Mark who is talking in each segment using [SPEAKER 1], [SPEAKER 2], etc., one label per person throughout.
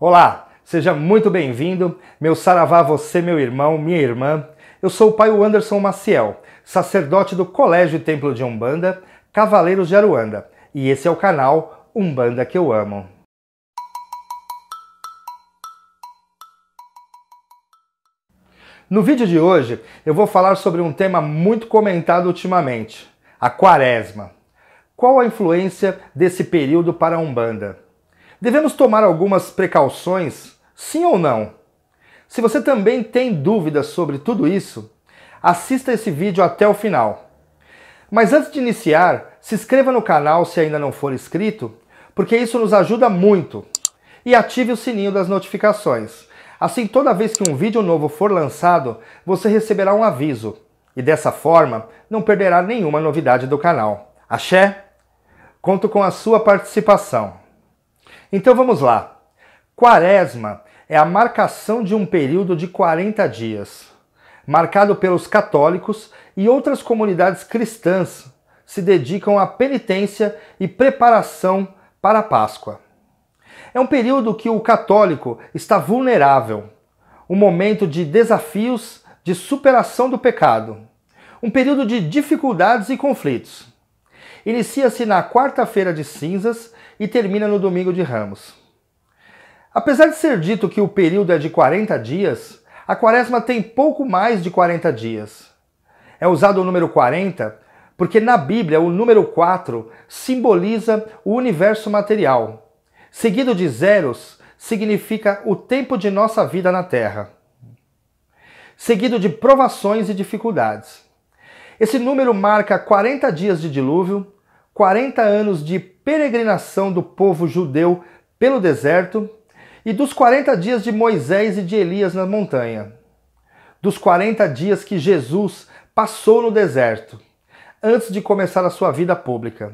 [SPEAKER 1] Olá, seja muito bem-vindo, meu saravá você, meu irmão, minha irmã. Eu sou o pai Anderson Maciel, sacerdote do Colégio e Templo de Umbanda, Cavaleiros de Aruanda, e esse é o canal Umbanda que eu amo. No vídeo de hoje, eu vou falar sobre um tema muito comentado ultimamente, a quaresma. Qual a influência desse período para a Umbanda? Devemos tomar algumas precauções? Sim ou não? Se você também tem dúvidas sobre tudo isso, assista esse vídeo até o final. Mas antes de iniciar, se inscreva no canal se ainda não for inscrito, porque isso nos ajuda muito. E ative o sininho das notificações. Assim, toda vez que um vídeo novo for lançado, você receberá um aviso. E dessa forma, não perderá nenhuma novidade do canal. Axé? Conto com a sua participação. Então vamos lá. Quaresma é a marcação de um período de 40 dias, marcado pelos católicos e outras comunidades cristãs se dedicam à penitência e preparação para a Páscoa. É um período que o católico está vulnerável, um momento de desafios, de superação do pecado, um período de dificuldades e conflitos. Inicia-se na quarta-feira de cinzas e termina no domingo de Ramos. Apesar de ser dito que o período é de 40 dias, a quaresma tem pouco mais de 40 dias. É usado o número 40 porque na Bíblia o número 4 simboliza o universo material. Seguido de zeros, significa o tempo de nossa vida na Terra. Seguido de provações e dificuldades. Esse número marca 40 dias de dilúvio, 40 anos de peregrinação do povo judeu pelo deserto e dos 40 dias de Moisés e de Elias na montanha. Dos 40 dias que Jesus passou no deserto, antes de começar a sua vida pública.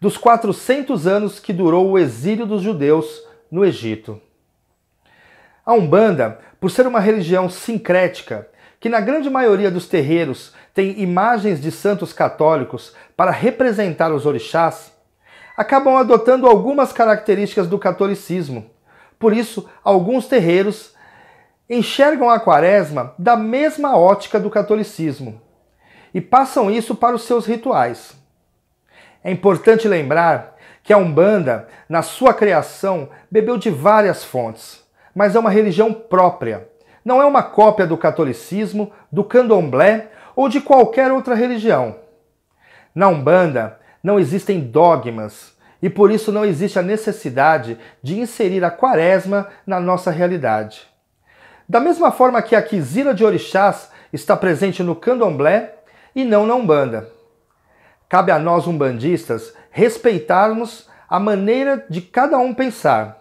[SPEAKER 1] Dos 400 anos que durou o exílio dos judeus no Egito. A Umbanda, por ser uma religião sincrética, que na grande maioria dos terreiros tem imagens de santos católicos para representar os orixás, acabam adotando algumas características do catolicismo. Por isso, alguns terreiros enxergam a quaresma da mesma ótica do catolicismo e passam isso para os seus rituais. É importante lembrar que a Umbanda, na sua criação, bebeu de várias fontes, mas é uma religião própria. Não é uma cópia do catolicismo, do candomblé ou de qualquer outra religião. Na Umbanda, não existem dogmas e por isso não existe a necessidade de inserir a quaresma na nossa realidade. Da mesma forma que a quisila de orixás está presente no candomblé e não na Umbanda. Cabe a nós umbandistas respeitarmos a maneira de cada um pensar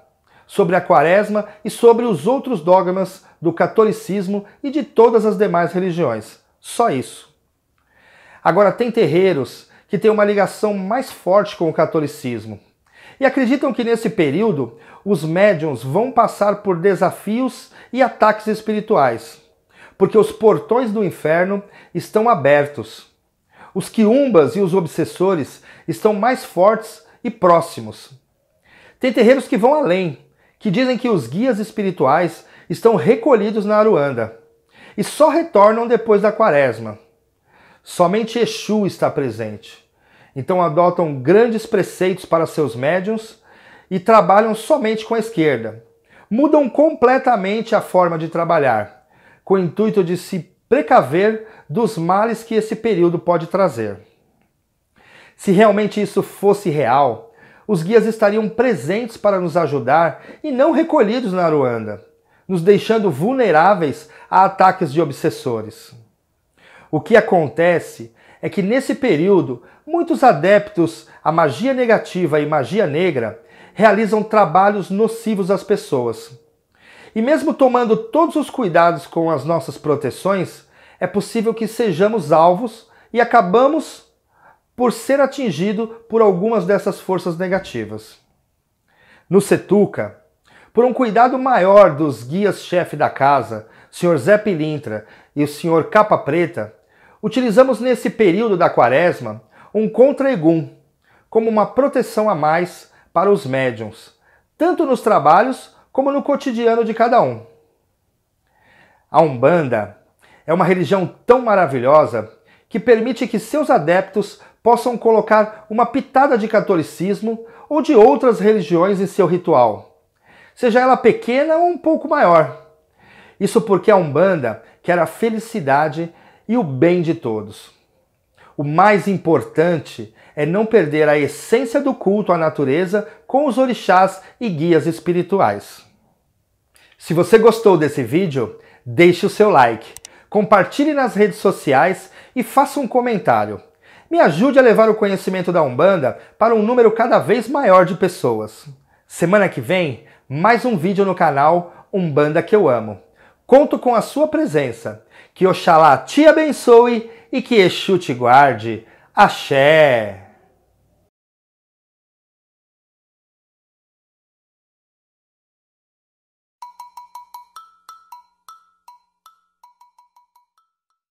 [SPEAKER 1] sobre a quaresma e sobre os outros dogmas do catolicismo e de todas as demais religiões. Só isso. Agora, tem terreiros que têm uma ligação mais forte com o catolicismo. E acreditam que nesse período os médiuns vão passar por desafios e ataques espirituais, porque os portões do inferno estão abertos. Os quiumbas e os obsessores estão mais fortes e próximos. Tem terreiros que vão além, que dizem que os guias espirituais estão recolhidos na Aruanda e só retornam depois da quaresma. Somente Exu está presente. Então adotam grandes preceitos para seus médiums e trabalham somente com a esquerda. Mudam completamente a forma de trabalhar, com o intuito de se precaver dos males que esse período pode trazer. Se realmente isso fosse real, os guias estariam presentes para nos ajudar e não recolhidos na Ruanda, nos deixando vulneráveis a ataques de obsessores. O que acontece é que nesse período, muitos adeptos à magia negativa e magia negra realizam trabalhos nocivos às pessoas. E mesmo tomando todos os cuidados com as nossas proteções, é possível que sejamos alvos e acabamos por ser atingido por algumas dessas forças negativas. No Setuca, por um cuidado maior dos guias-chefe da casa, Sr. Zé Pilintra e o Sr. Capa Preta, Utilizamos nesse período da quaresma um contra-egum como uma proteção a mais para os médiums, tanto nos trabalhos como no cotidiano de cada um. A Umbanda é uma religião tão maravilhosa que permite que seus adeptos possam colocar uma pitada de catolicismo ou de outras religiões em seu ritual, seja ela pequena ou um pouco maior. Isso porque a Umbanda quer a felicidade e o bem de todos. O mais importante é não perder a essência do culto à natureza com os orixás e guias espirituais. Se você gostou desse vídeo, deixe o seu like, compartilhe nas redes sociais e faça um comentário. Me ajude a levar o conhecimento da Umbanda para um número cada vez maior de pessoas. Semana que vem, mais um vídeo no canal Umbanda que eu amo. Conto com a sua presença. Que Oxalá te abençoe e que Exu te guarde. Axé!